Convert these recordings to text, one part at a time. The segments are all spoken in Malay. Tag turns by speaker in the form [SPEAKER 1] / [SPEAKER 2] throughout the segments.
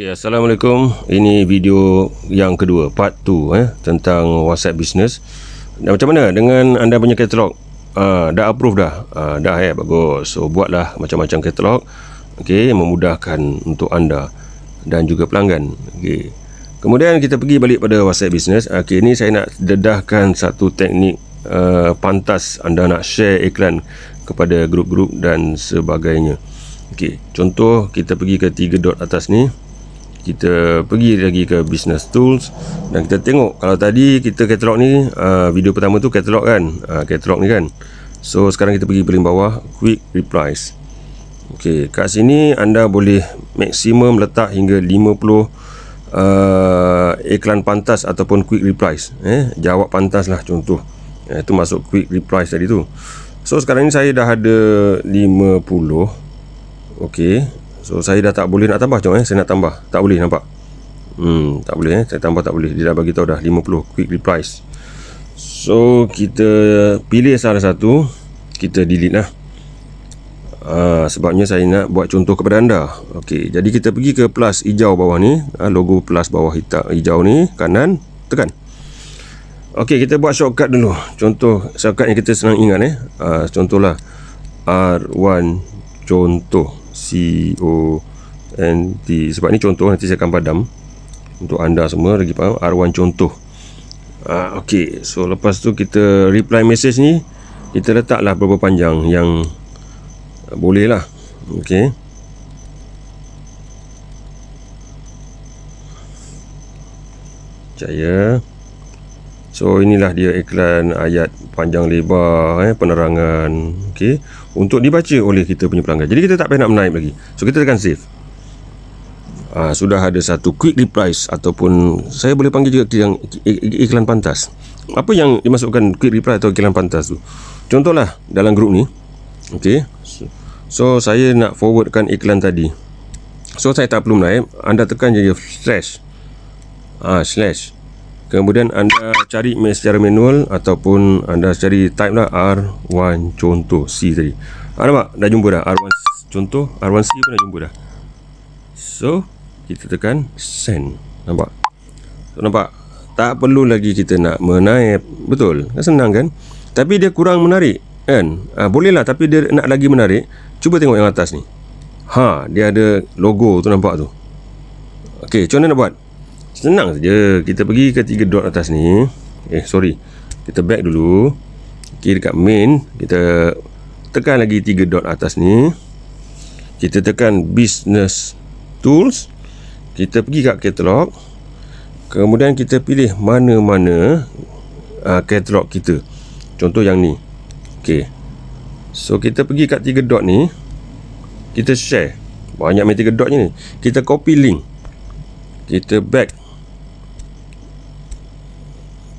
[SPEAKER 1] Okay, Assalamualaikum Ini video yang kedua Part 2 eh, Tentang WhatsApp Business Dan Macam mana dengan anda punya katalog uh, Dah approve dah uh, Dah ya, eh, bagus So, buatlah macam-macam katalog Okay, memudahkan untuk anda Dan juga pelanggan Okay Kemudian kita pergi balik pada WhatsApp Business ah, Okay, saya nak dedahkan satu teknik uh, Pantas anda nak share iklan Kepada grup-grup dan sebagainya Okay, contoh kita pergi ke tiga dot atas ni kita pergi lagi ke business tools dan kita tengok kalau tadi kita catalog ni uh, video pertama tu catalog kan uh, katalog ni kan so sekarang kita pergi paling bawah quick replies ok kat sini anda boleh maksimum letak hingga 50 uh, iklan pantas ataupun quick replies eh, jawab pantas lah contoh eh, tu masuk quick replies tadi tu so sekarang ni saya dah ada 50 ok So saya dah tak boleh nak tambah jom eh Saya nak tambah Tak boleh nampak Hmm tak boleh eh Saya tambah tak boleh Dia dah bagi tahu dah 50 quick replies So kita pilih salah satu Kita delete lah Uh, sebabnya saya nak buat contoh kepada anda Okey, jadi kita pergi ke plus hijau bawah ni uh, logo plus bawah hitam hijau ni kanan tekan Okey, kita buat shortcut dulu contoh shortcut yang kita senang ingat eh. Uh, contohlah R1 contoh C O N T sebab ni contoh nanti saya akan padam untuk anda semua lagi faham R1 contoh uh, ah, ok so lepas tu kita reply message ni kita letak lah berapa panjang yang uh, boleh lah ok percaya So inilah dia iklan ayat panjang lebar eh, penerangan okay, untuk dibaca oleh kita punya pelanggan. Jadi kita tak payah nak menaip lagi. So kita tekan save. Ha, sudah ada satu quick reply ataupun saya boleh panggil juga yang iklan pantas. Apa yang dimasukkan quick reply atau iklan pantas tu? Contohlah dalam grup ni. Okay. So saya nak forwardkan iklan tadi. So saya tak perlu menaip. Anda tekan je slash. ha, slash kemudian anda cari secara manual ataupun anda cari type lah R1 contoh C tadi ha, nampak dah jumpa dah R1 contoh R1C pun dah jumpa dah so kita tekan send nampak so, nampak tak perlu lagi kita nak menaip betul kan senang kan tapi dia kurang menarik kan ha, boleh lah tapi dia nak lagi menarik cuba tengok yang atas ni ha dia ada logo tu nampak tu ok macam mana nak buat Senang saja Kita pergi ke tiga dot atas ni Eh sorry Kita back dulu Okay dekat main Kita Tekan lagi tiga dot atas ni Kita tekan business tools Kita pergi kat catalog. Kemudian kita pilih mana-mana uh, Katalog kita Contoh yang ni Okay So kita pergi kat tiga dot ni Kita share Banyak main tiga dot ni Kita copy link Kita back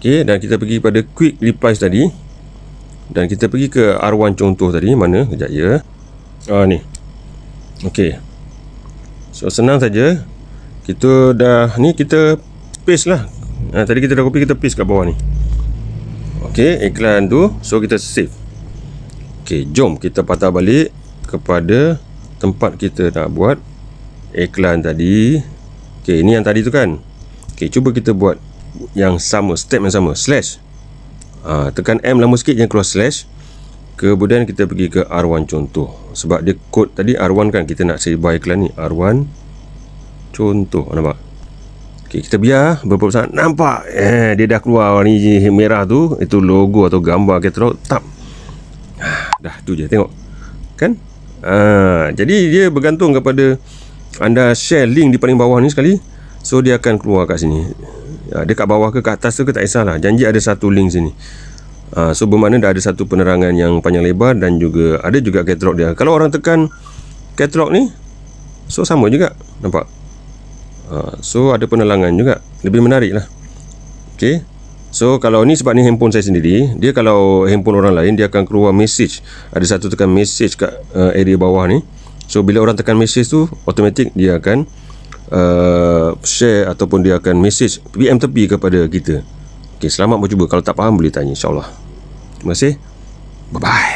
[SPEAKER 1] Okey dan kita pergi pada quick replies tadi. Dan kita pergi ke R1 contoh tadi mana? Kejap ya. Ah ni. Okey. So senang saja. Kita dah ni kita paste lah. Ah, tadi kita dah copy kita paste kat bawah ni. Okey, iklan tu. So kita save. Okey, jom kita patah balik kepada tempat kita nak buat iklan tadi. Okey, ini yang tadi tu kan. Okey, cuba kita buat yang sama step yang sama slash ha, tekan M lama sikit yang keluar slash kemudian kita pergi ke R1 contoh sebab dia code tadi R1 kan kita nak save by iklan ni R1 contoh nampak ok kita biar ah, beberapa saat nampak eh, dia dah keluar warna merah tu itu logo atau gambar katalog tap ah, dah tu je tengok kan ha, jadi dia bergantung kepada anda share link di paling bawah ni sekali so dia akan keluar kat sini Ya, dekat bawah ke kat atas ke tak kisahlah janji ada satu link sini uh, so bermakna dah ada satu penerangan yang panjang lebar dan juga ada juga catalog dia kalau orang tekan catalog ni so sama juga nampak uh, so ada penerangan juga lebih menarik lah Okay, so kalau ni sebab ni handphone saya sendiri dia kalau handphone orang lain dia akan keluar message ada satu tekan message kat uh, area bawah ni so bila orang tekan message tu automatic dia akan uh, share ataupun dia akan message PM tepi kepada kita. Okey, selamat mencuba. Kalau tak faham boleh tanya insya-Allah. Terima kasih. Bye bye.